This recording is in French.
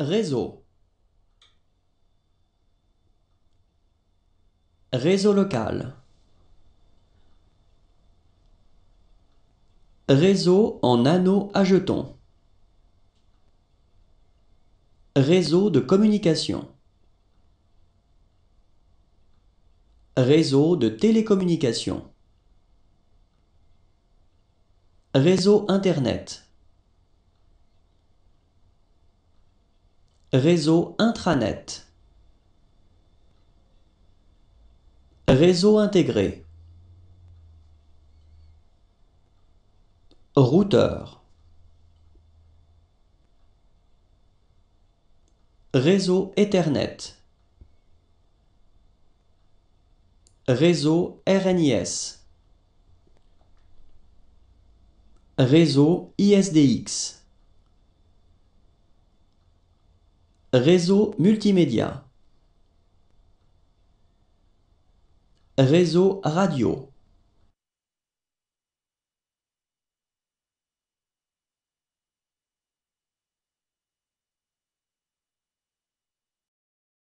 Réseau. Réseau local. Réseau en anneau à jetons. Réseau de communication. Réseau de télécommunication. Réseau Internet. Réseau intranet Réseau intégré Routeur Réseau Ethernet Réseau RNIS Réseau ISDX Réseau multimédia. Réseau radio.